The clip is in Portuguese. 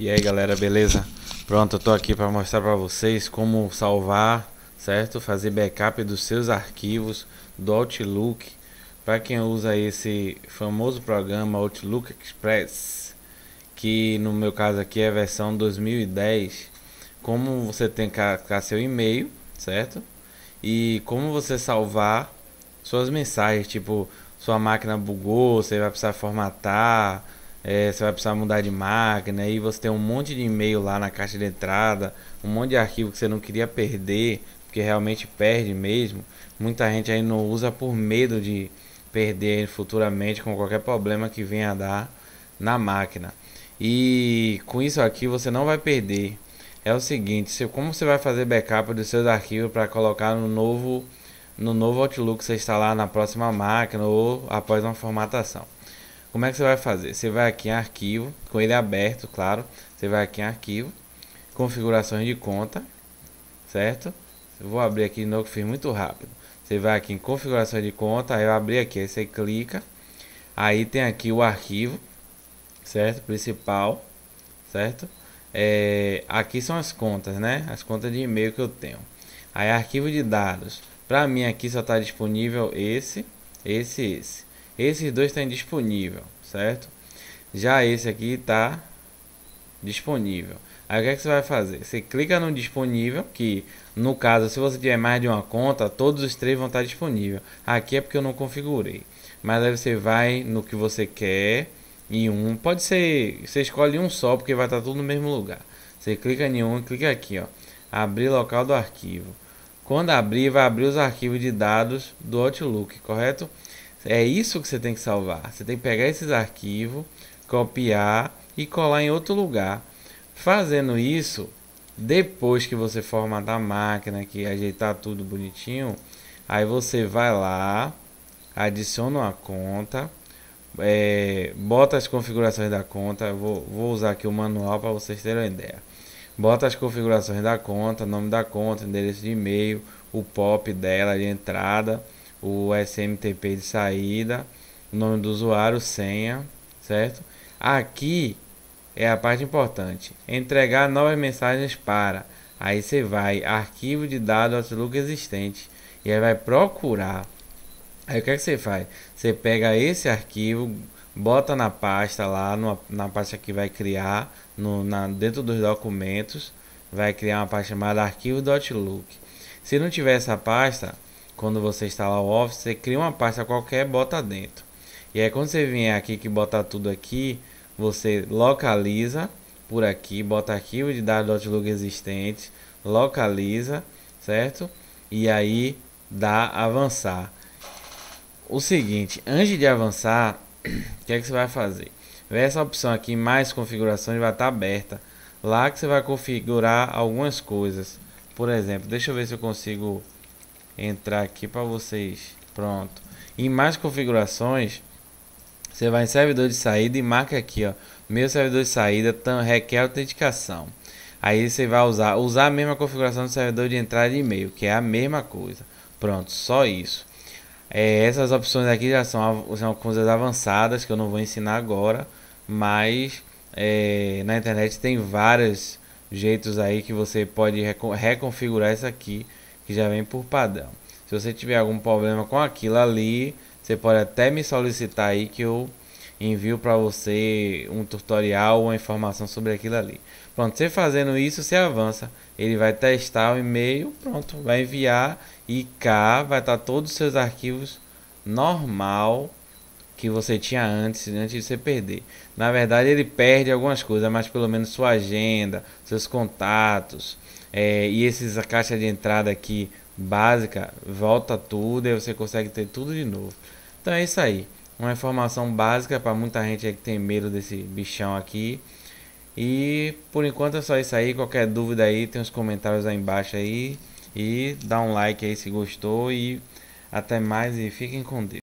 E aí galera, beleza? Pronto, eu tô aqui para mostrar para vocês como salvar, certo? Fazer backup dos seus arquivos do Outlook para quem usa esse famoso programa Outlook Express que no meu caso aqui é a versão 2010 como você tem que cá seu e-mail, certo? E como você salvar suas mensagens, tipo sua máquina bugou, você vai precisar formatar é, você vai precisar mudar de máquina, e você tem um monte de e-mail lá na caixa de entrada, um monte de arquivo que você não queria perder, porque realmente perde mesmo. Muita gente aí não usa por medo de perder futuramente com qualquer problema que venha a dar na máquina. E com isso aqui você não vai perder. É o seguinte, como você vai fazer backup dos seus arquivos para colocar no novo no novo Outlook que você instalar na próxima máquina ou após uma formatação. Como é que você vai fazer? Você vai aqui em arquivo, com ele aberto, claro. Você vai aqui em arquivo, configurações de conta, certo? Eu vou abrir aqui de novo, que fiz muito rápido. Você vai aqui em configurações de conta, aí eu abri aqui, aí você clica. Aí tem aqui o arquivo, certo? Principal, certo? É, aqui são as contas, né? As contas de e-mail que eu tenho. Aí arquivo de dados. Para mim aqui só está disponível esse, esse, esse. Esses dois estão disponíveis, certo? Já esse aqui está disponível. Aí o que, é que você vai fazer? Você clica no disponível, que no caso, se você tiver mais de uma conta, todos os três vão estar tá disponíveis. Aqui é porque eu não configurei. Mas aí você vai no que você quer e um. Pode ser, você escolhe um só, porque vai estar tá tudo no mesmo lugar. Você clica em um e clica aqui, ó. Abrir local do arquivo. Quando abrir, vai abrir os arquivos de dados do Outlook, correto? É isso que você tem que salvar. Você tem que pegar esses arquivos, copiar e colar em outro lugar. Fazendo isso, depois que você formatar a máquina, que ajeitar tudo bonitinho, aí você vai lá, adiciona uma conta, é, bota as configurações da conta. Eu vou, vou usar aqui o manual para vocês terem uma ideia. Bota as configurações da conta, nome da conta, endereço de e-mail, o POP dela de entrada o SMTP de saída, o nome do usuário, senha, certo? Aqui é a parte importante. Entregar novas mensagens para. Aí você vai arquivo de dados Outlook existente e aí vai procurar. Aí o que, é que você faz? Você pega esse arquivo, bota na pasta lá, numa, na pasta que vai criar, no, na, dentro dos documentos, vai criar uma pasta chamada arquivo do Outlook. Se não tiver essa pasta, quando você instalar o Office, você cria uma pasta qualquer, bota dentro. E aí quando você vier aqui que botar tudo aqui, você localiza por aqui, bota arquivo de dados do Outlook existente, localiza, certo? E aí dá avançar. O seguinte, antes de avançar, o que é que você vai fazer? Vê essa opção aqui, mais configuração ele vai estar tá aberta. Lá que você vai configurar algumas coisas. Por exemplo, deixa eu ver se eu consigo entrar aqui para vocês. Pronto. Em mais configurações, você vai em servidor de saída e marca aqui, ó. Meu servidor de saída tam, requer autenticação. Aí você vai usar, usar a mesma configuração do servidor de entrada e e-mail, que é a mesma coisa. Pronto, só isso. É, essas opções aqui já são, são coisas avançadas que eu não vou ensinar agora, mas é, na internet tem vários jeitos aí que você pode reconfigurar isso aqui que já vem por padrão. Se você tiver algum problema com aquilo ali, você pode até me solicitar aí que eu envio para você um tutorial, ou uma informação sobre aquilo ali. Pronto, você fazendo isso, você avança. Ele vai testar o e-mail, pronto, vai enviar e cá vai estar tá todos os seus arquivos normal que você tinha antes, antes de você perder. Na verdade, ele perde algumas coisas, mas pelo menos sua agenda, seus contatos, é, e esses, a caixa de entrada aqui básica, volta tudo e você consegue ter tudo de novo. Então é isso aí. Uma informação básica para muita gente que tem medo desse bichão aqui. E por enquanto é só isso aí. Qualquer dúvida aí, tem os comentários aí embaixo aí. E dá um like aí se gostou. E até mais e fiquem com Deus.